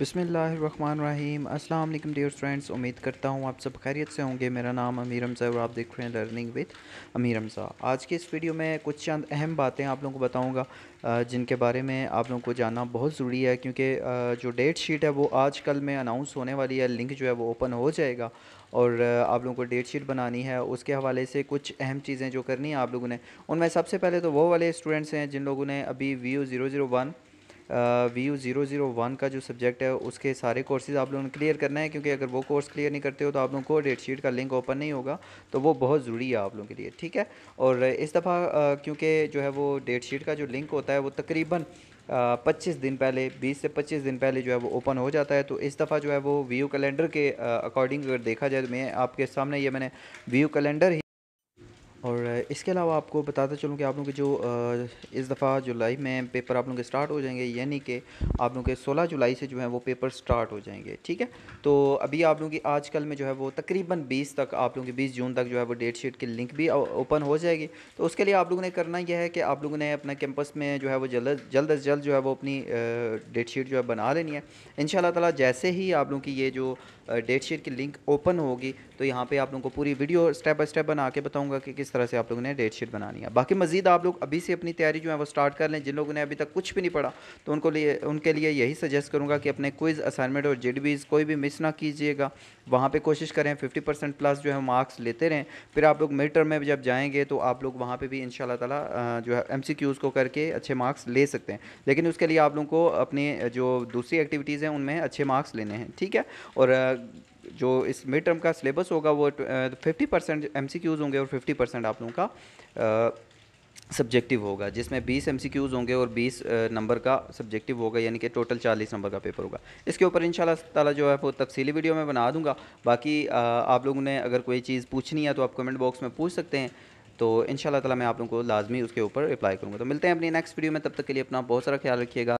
बसमीम अस्सलाम dear friends उम्मीद करता हूँ आप सब खैरियत से होंगे मेरा नाम अमीर हमजा और आप देख रहे हैं लर्निंग विद अमीर हमजा आज के इस वीडियो में कुछ चंद अहम बातें आप लोगों को बताऊँगा जिनके बारे में आप लोगों को जानना बहुत ज़रूरी है क्योंकि जो डेट शीट है वो आज कल में अनाउंस होने वाली है लिंक जो है वो ओपन हो जाएगा और आप लोगों को डेट शीट बनानी है उसके हवाले से कुछ अहम चीज़ें जो करनी है आप लोगों ने उनमें सबसे पहले तो वो वाले स्टूडेंट्स हैं जिन लोगों ने अभी V O zero zero one V U zero zero one का जो सब्जेक्ट है उसके सारे कोर्सेज आप लोगों ने क्लियर करना है क्योंकि अगर वो कोर्स क्लियर नहीं करते हो तो आप लोगों को डेट शीट का लिंक ओपन नहीं होगा तो वो बहुत ज़रूरी है आप लोगों के लिए ठीक है और इस दफ़ा क्योंकि जो है वो डेट शीट का जो लिंक होता है वो तकरीबन पच्चीस दिन पहले बीस से पच्चीस दिन पहले जो है वो ओपन हो जाता है तो इस दफ़ा जो है वो वी यू कैलेंडर के अकॉर्डिंग अगर देखा जाए तो मैं आपके सामने ये मैंने वी यू कैलेंडर और इसके अलावा आपको बताता चलूँ कि आप लोगों के जो इस दफ़ा जुलाई में पेपर आप लोगों के स्टार्ट हो जाएंगे यानी कि आप लोगों के 16 जुलाई से जो है वो पेपर स्टार्ट हो जाएंगे ठीक है तो अभी आप लोगों की आजकल में जो है वो तकरीबन 20 तक आप लोगों की 20 जून तक जो है वो डेट शीट की लिंक भी ओपन हो जाएगी तो उसके लिए आप लोगों ने करना यह है कि आप लोगों ने अपना कैंपस में जो है वो जल्द जल्द अज जल्द जो है वो अपनी डेट शीट जो है बना लेनी है इन शाला जैसे ही आप लोगों की ये जो डेट शीट की लिंक ओपन होगी तो यहाँ पर आप लोगों को पूरी वीडियो स्टेप बाई स्टेप बना के बताऊँगा कि किस इस तरह से आप लोगों ने डेट शीट बनानी है बाकी मजीद आप लोग अभी से अपनी तैयारी जो है वो स्टार्ट कर लें जिन लोगों ने अभी तक कुछ भी नहीं पढ़ा तो उनको लिए उनके लिए यही सजेस्ट करूँगा कि अपने क्विज़ असाइनमेंट और जे कोई भी मिस ना कीजिएगा वहाँ पर कोशिश करें फिफ्टी परसेंट प्लस जो है मार्क्स लेते रहें फिर आप लोग मिड टर्म में जब जाएंगे तो आप लोग वहाँ पर भी इन तला जो है एम को करके अच्छे मार्क्स ले सकते हैं लेकिन उसके लिए आप लोगों को अपनी जो दूसरी एक्टिविटीज़ हैं उनमें अच्छे मार्क्स लेने हैं ठीक है और जो इस मिड टर्म का सिलेबस होगा वो फिफ्टी परसेंट एम होंगे और फिफ्टी परसेंट आप लोगों का सब्जेक्टिव uh, होगा जिसमें 20 एम होंगे और 20 नंबर uh, का सब्जेक्टिव होगा यानी कि टोटल 40 नंबर का पेपर होगा इसके ऊपर इन ताला जो है वो तफसीली वीडियो में बना दूंगा बाकी uh, आप लोगों ने अगर कोई चीज़ पूछनी है तो आप कमेंट बॉक्स में पूछ सकते हैं तो इन ताला मैं आप लोगों को लाजमी उसके ऊपर अप्लाई करूँगा तो मिलते हैं अपनी नेक्स्ट वीडियो में तब तक के लिए अपना बहुत सारा ख्याल रखिएगा